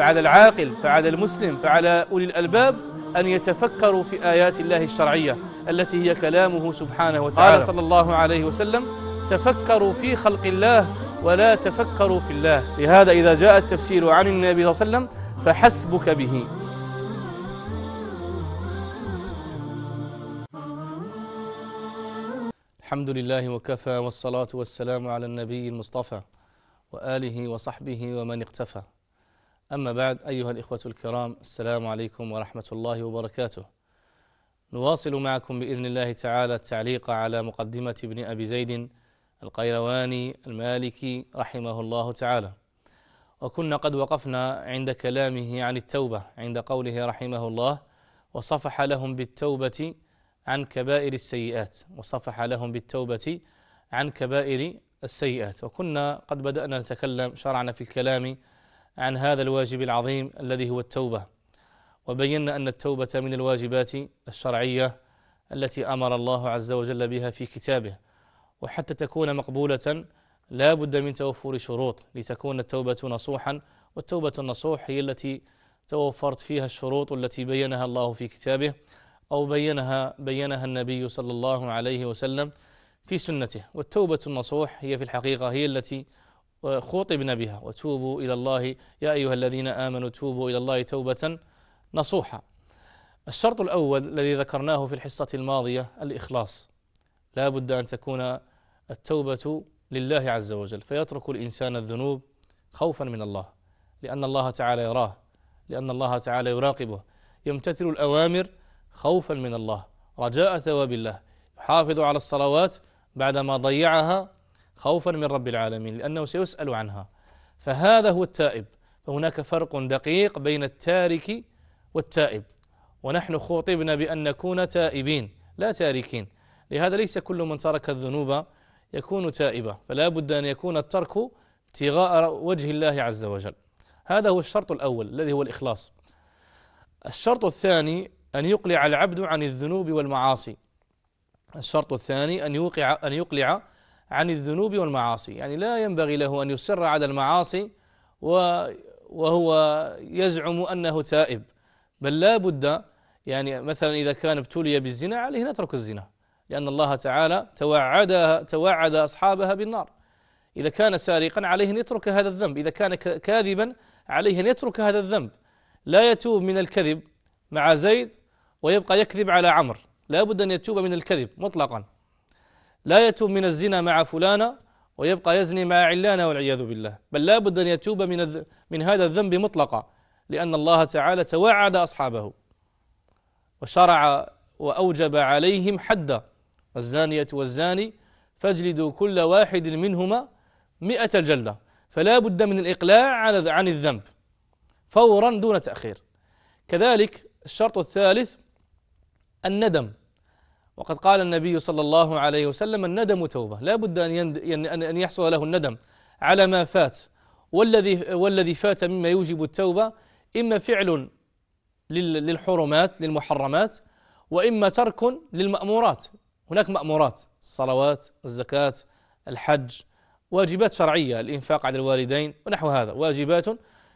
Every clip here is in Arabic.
فعلى العاقل فعلى المسلم فعلى أولي الألباب أن يتفكروا في آيات الله الشرعية التي هي كلامه سبحانه وتعالى قال صلى الله عليه وسلم تفكروا في خلق الله ولا تفكروا في الله لهذا إذا جاء التفسير عن النبي صلى الله عليه وسلم فحسبك به الحمد لله وكفى والصلاة والسلام على النبي المصطفى وآله وصحبه ومن اقتفى أما بعد أيها الإخوة الكرام السلام عليكم ورحمة الله وبركاته نواصل معكم بإذن الله تعالى التعليق على مقدمة ابن أبي زيد القيرواني المالكي رحمه الله تعالى وكنا قد وقفنا عند كلامه عن التوبة عند قوله رحمه الله وصفح لهم بالتوبة عن كبائر السيئات وصفح لهم بالتوبة عن كبائر السيئات وكنا قد بدأنا نتكلم شرعنا في الكلام عن هذا الواجب العظيم الذي هو التوبة وبينا أن التوبة من الواجبات الشرعية التي أمر الله عز وجل بها في كتابه وحتى تكون مقبولة لا بد من توفر شروط لتكون التوبة نصوحا والتوبة النصوح هي التي توفرت فيها الشروط التي بينها الله في كتابه أو بينها بينها النبي صلى الله عليه وسلم في سنته والتوبة النصوح هي في الحقيقة هي التي وخوطبنا بها وتوبوا إلى الله يا أيها الذين آمنوا توبوا إلى الله توبة نصوحة الشرط الأول الذي ذكرناه في الحصة الماضية الإخلاص لا بد أن تكون التوبة لله عز وجل فيترك الإنسان الذنوب خوفا من الله لأن الله تعالى يراه لأن الله تعالى يراقبه يمتثل الأوامر خوفا من الله رجاء ثواب الله يحافظ على الصلوات بعدما ضيعها خوفا من رب العالمين لأنه سيسأل عنها فهذا هو التائب فهناك فرق دقيق بين التارك والتائب ونحن خوطبنا بأن نكون تائبين لا تاركين لهذا ليس كل من ترك الذنوب يكون تائبا فلا بد أن يكون الترك ابتغاء وجه الله عز وجل هذا هو الشرط الأول الذي هو الإخلاص الشرط الثاني أن يقلع العبد عن الذنوب والمعاصي الشرط الثاني أن يوقع أن يقلع عن الذنوب والمعاصي يعني لا ينبغي له أن يصر على المعاصي وهو يزعم أنه تائب بل لا بد يعني مثلا إذا كان ابتلي بالزنا عليه ان يترك الزنا لأن الله تعالى توعد توعد أصحابها بالنار إذا كان سارقا عليه أن يترك هذا الذنب إذا كان كاذبا عليه أن يترك هذا الذنب لا يتوب من الكذب مع زيد ويبقى يكذب على عمرو لا بد أن يتوب من الكذب مطلقا لا يتوب من الزنا مع فلانة ويبقى يزني مع علانة والعياذ بالله بل لا بد أن يتوب من, من هذا الذنب مطلقا لأن الله تعالى توعد أصحابه وشرع وأوجب عليهم حدا الزانية والزاني فاجلدوا كل واحد منهما مئة الجلدة فلا بد من الإقلاع عن الذنب فورا دون تأخير كذلك الشرط الثالث الندم وقد قال النبي صلى الله عليه وسلم الندم توبة لا بد يعني أن, أن يحصل له الندم على ما فات والذي, والذي فات مما يوجب التوبة إما فعل للحرمات للمحرمات وإما ترك للمأمورات هناك مأمورات الصلوات الزكاة الحج واجبات شرعية الإنفاق على الوالدين ونحو هذا واجبات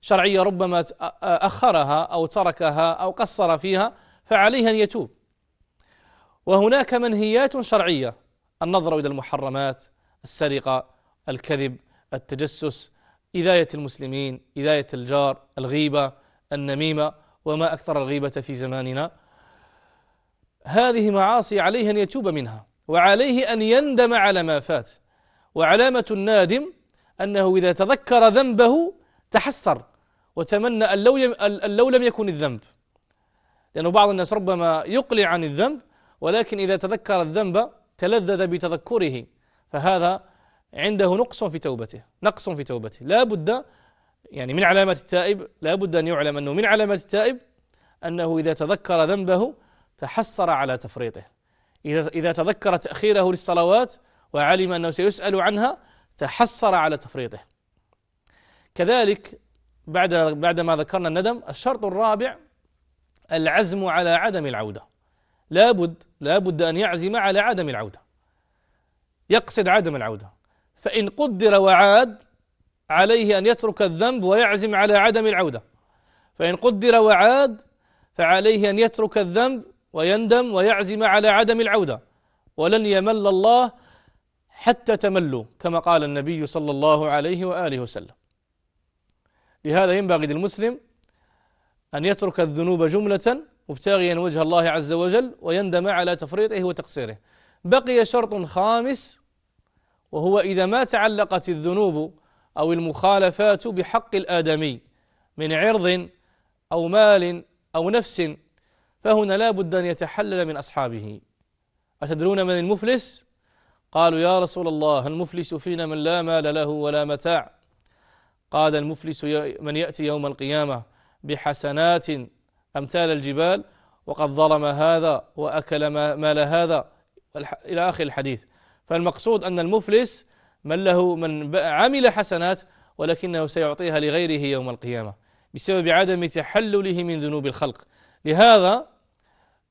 شرعية ربما أخرها أو تركها أو قصر فيها فعليه أن يتوب وهناك منهيات شرعية النظر إلى المحرمات السرقة الكذب التجسس إذاية المسلمين إذاية الجار الغيبة النميمة وما أكثر الغيبة في زماننا هذه معاصي عليه أن يتوب منها وعليه أن يندم على ما فات وعلامة النادم أنه إذا تذكر ذنبه تحسر وتمنى أن لو, أن لو لم يكن الذنب لأن بعض الناس ربما يقلع عن الذنب ولكن إذا تذكر الذنب تلذذ بتذكره فهذا عنده نقص في توبته نقص في توبته لا بد يعني من علامة التائب لا بد أن يعلم أنه من علامة التائب أنه إذا تذكر ذنبه تحسر على تفريطه إذا إذا تذكر تأخيره للصلوات وعلم أنه سيسأل عنها تحسر على تفريطه كذلك بعد بعدما ذكرنا الندم الشرط الرابع العزم على عدم العوده لابد لابد أن يعزم على عدم العودة يقصد عدم العودة فإن قدر وعاد عليه أن يترك الذنب ويعزم على عدم العودة فإن قدر وعاد فعليه أن يترك الذنب ويندم ويعزم على عدم العودة ولن يمل الله حتى تملوا كما قال النبي صلى الله عليه وآله وسلم لهذا ينبغي للمسلم أن يترك الذنوب جملة مبتغيا وجه الله عز وجل ويندم على تفريطه وتقصيره بقي شرط خامس وهو إذا ما تعلقت الذنوب أو المخالفات بحق الآدمي من عرض أو مال أو نفس فهنا لا بد أن يتحلل من أصحابه أتدرون من المفلس؟ قالوا يا رسول الله المفلس فينا من لا مال له ولا متاع قال المفلس من يأتي يوم القيامة بحسنات أمثال الجبال وقد ظلم هذا وأكل مال هذا إلى آخر الحديث فالمقصود أن المفلس من له من عمل حسنات ولكنه سيعطيها لغيره يوم القيامة بسبب عدم تحلله من ذنوب الخلق لهذا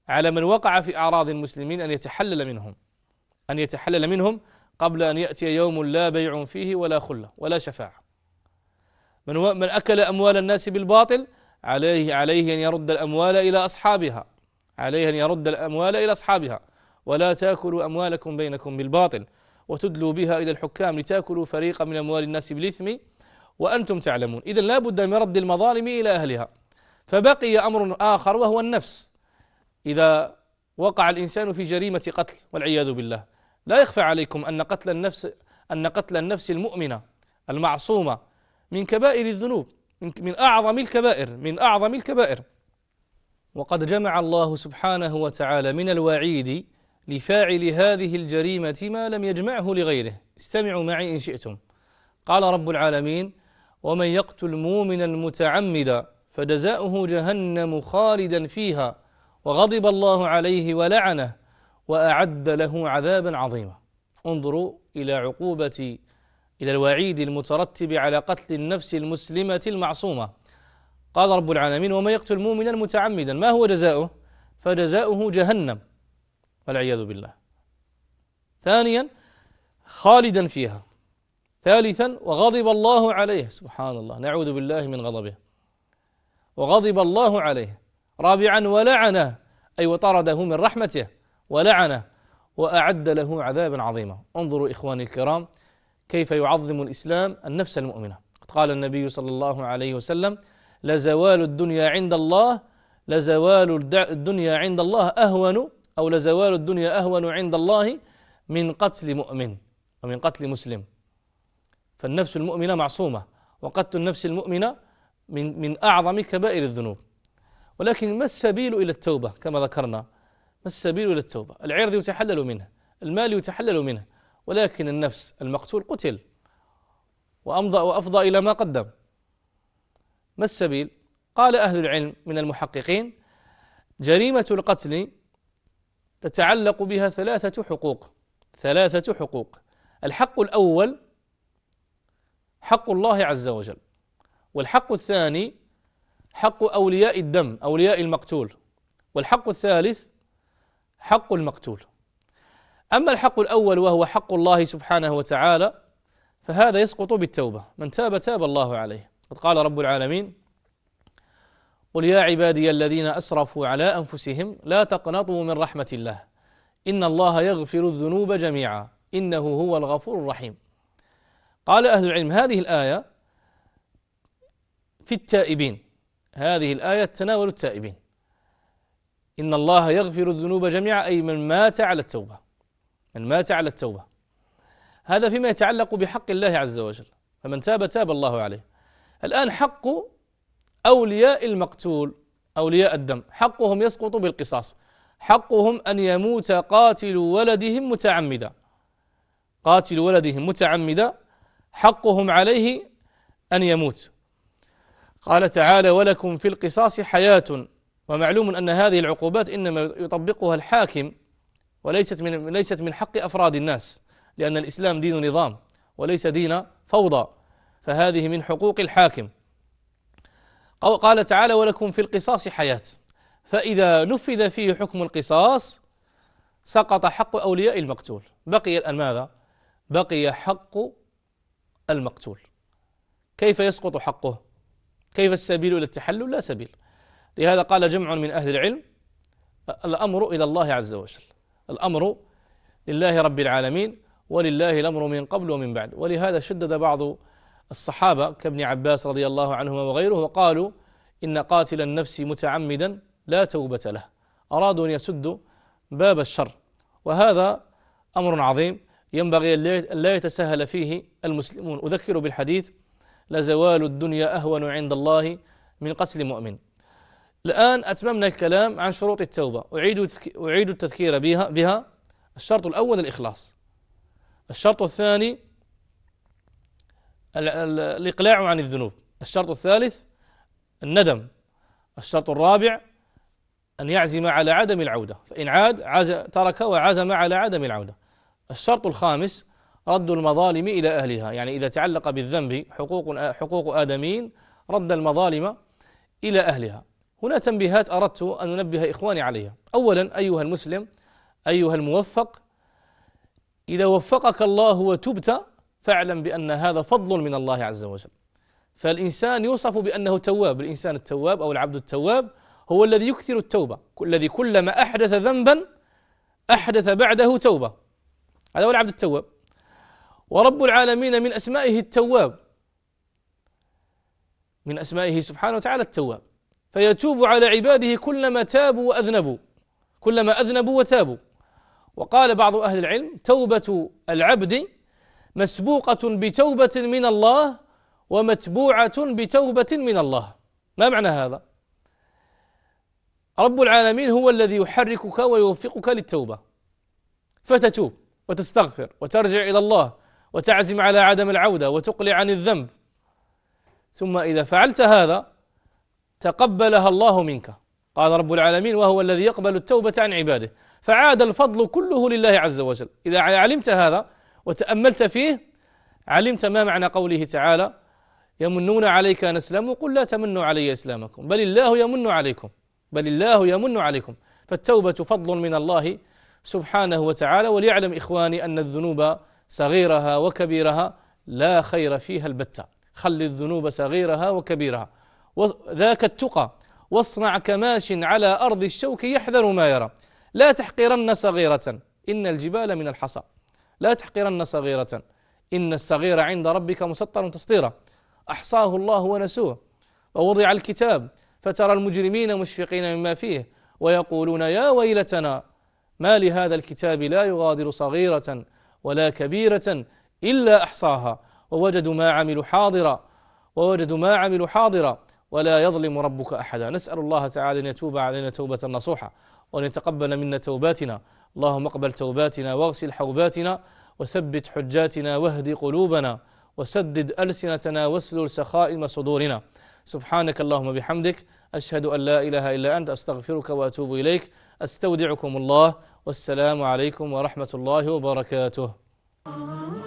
على من وقع في أعراض المسلمين أن يتحلل منهم أن يتحلل منهم قبل أن يأتي يوم لا بيع فيه ولا خلة ولا شفاعة من, من أكل أموال الناس بالباطل عليه عليه أن يرد الأموال إلى أصحابها عليه أن يرد الأموال إلى أصحابها ولا تاكلوا أموالكم بينكم بالباطل وتدلوا بها إلى الحكام لتاكلوا فريقا من أموال الناس بالإثم وأنتم تعلمون إذا لا بد من رد المظالم إلى أهلها فبقي أمر آخر وهو النفس إذا وقع الإنسان في جريمة قتل والعياذ بالله لا يخفى عليكم أن قتل النفس أن قتل النفس المؤمنة المعصومة من كبائر الذنوب من أعظم الكبائر من أعظم الكبائر وقد جمع الله سبحانه وتعالى من الوعيد لفاعل هذه الجريمة ما لم يجمعه لغيره استمعوا معي إن شئتم قال رب العالمين ومن يقتل مؤمنا متعمدا فجزاؤه جهنم خالدا فيها وغضب الله عليه ولعنه وأعد له عذابا عظيما انظروا إلى عقوبة إلى الوعيد المترتب على قتل النفس المسلمة المعصومة قال رب العالمين ومن يقتل مؤمنا متعمدا ما هو جزاؤه فجزاؤه جهنم والعياذ بالله ثانيا خالدا فيها ثالثا وغضب الله عليه سبحان الله نعوذ بالله من غضبه وغضب الله عليه رابعا ولعنه أي وطرده من رحمته ولعنه وأعد له عذابا عظيما انظروا إخواني الكرام كيف يعظم الإسلام النفس المؤمنة قد قال النبي صلى الله عليه وسلم لزوال الدنيا عند الله لزوال الدنيا عند الله أهون أو لزوال الدنيا أهون عند الله من قتل مؤمن ومن قتل مسلم فالنفس المؤمنة معصومة وقتل النفس المؤمنة من من أعظم كبائر الذنوب ولكن ما السبيل إلى التوبة كما ذكرنا ما السبيل إلى التوبة العرض يتحلل منه المال يتحلل منه ولكن النفس المقتول قتل وأمضى وأفضى إلى ما قدم ما السبيل؟ قال أهل العلم من المحققين جريمة القتل تتعلق بها ثلاثة حقوق ثلاثة حقوق الحق الأول حق الله عز وجل والحق الثاني حق أولياء الدم أولياء المقتول والحق الثالث حق المقتول أما الحق الأول وهو حق الله سبحانه وتعالى فهذا يسقط بالتوبة من تاب تاب الله عليه قد قال رب العالمين قل يا عبادي الذين أسرفوا على أنفسهم لا تقنطوا من رحمة الله إن الله يغفر الذنوب جميعا إنه هو الغفور الرحيم قال أهل العلم هذه الآية في التائبين هذه الآية تناول التائبين إن الله يغفر الذنوب جميعا أي من مات على التوبة من مات على التوبة هذا فيما يتعلق بحق الله عز وجل فمن تاب تاب الله عليه الآن حق أولياء المقتول أولياء الدم حقهم يسقط بالقصاص حقهم أن يموت قاتل ولدهم متعمدا قاتل ولدهم متعمدا حقهم عليه أن يموت قال تعالى ولكم في القصاص حياة ومعلوم أن هذه العقوبات إنما يطبقها الحاكم وليست من ليست من حق افراد الناس لان الاسلام دين نظام وليس دين فوضى فهذه من حقوق الحاكم قال تعالى ولكم في القصاص حياه فاذا نفذ فيه حكم القصاص سقط حق اولياء المقتول بقي الان ماذا بقي حق المقتول كيف يسقط حقه كيف السبيل الى التحلل لا سبيل لهذا قال جمع من اهل العلم الامر الى الله عز وجل الأمر لله رب العالمين ولله الأمر من قبل ومن بعد ولهذا شدد بعض الصحابة كابن عباس رضي الله عنهما وغيره وقالوا إن قاتل النفس متعمدا لا توبة له أرادوا أن يسدوا باب الشر وهذا أمر عظيم ينبغي أن لا يتساهل فيه المسلمون أذكر بالحديث لزوال الدنيا أهون عند الله من قتل مؤمن الآن أتممنا الكلام عن شروط التوبة أعيد أعيد التذكير بها بها الشرط الأول الإخلاص الشرط الثاني الإقلاع عن الذنوب الشرط الثالث الندم الشرط الرابع أن يعزم على عدم العودة فإن عاد عز ترك وعزم على عدم العودة الشرط الخامس رد المظالم إلى أهلها يعني إذا تعلق بالذنب حقوق حقوق آدمين رد المظالم إلى أهلها هنا تنبيهات أردت أن أنبه إخواني عليها أولا أيها المسلم أيها الموفق إذا وفقك الله وتبت فاعلم بأن هذا فضل من الله عز وجل فالإنسان يوصف بأنه تواب الإنسان التواب أو العبد التواب هو الذي يكثر التوبة الذي كلما أحدث ذنبا أحدث بعده توبة هذا هو العبد التواب ورب العالمين من أسمائه التواب من أسمائه سبحانه وتعالى التواب فيتوب على عباده كلما تابوا وأذنبوا كلما أذنبوا وتابوا وقال بعض أهل العلم توبة العبد مسبوقة بتوبة من الله ومتبوعة بتوبة من الله ما معنى هذا؟ رب العالمين هو الذي يحركك ويوفقك للتوبة فتتوب وتستغفر وترجع إلى الله وتعزم على عدم العودة وتقلع عن الذنب ثم إذا فعلت هذا تقبلها الله منك قال رب العالمين وهو الذي يقبل التوبة عن عباده فعاد الفضل كله لله عز وجل إذا علمت هذا وتأملت فيه علمت ما معنى قوله تعالى يمنون عليك أن أسلموا قل لا تمنوا علي إسلامكم بل الله يمن عليكم بل الله يمن عليكم فالتوبة فضل من الله سبحانه وتعالى وليعلم إخواني أن الذنوب صغيرها وكبيرها لا خير فيها البتة خل الذنوب صغيرها وكبيرها ذاك التقى واصنع كماش على أرض الشوك يحذر ما يرى لا تحقرن صغيرة إن الجبال من الحصى لا تحقرن صغيرة إن الصغير عند ربك مسطر تسطيرا أحصاه الله ونسوه ووضع الكتاب فترى المجرمين مشفقين مما فيه ويقولون يا ويلتنا ما لهذا الكتاب لا يغادر صغيرة ولا كبيرة إلا أحصاها ووجدوا ما عملوا حاضرا ووجدوا ما عملوا حاضرا ولا يظلم ربك أحدا نسأل الله تعالى أن يتوب علينا توبة نصوحة وأن يتقبل منا توباتنا اللهم اقبل توباتنا واغسل حوباتنا وثبت حجاتنا واهد قلوبنا وسدد ألسنتنا واسلل سخائم صدورنا سبحانك اللهم بحمدك أشهد أن لا إله إلا أنت أستغفرك وأتوب إليك أستودعكم الله والسلام عليكم ورحمة الله وبركاته.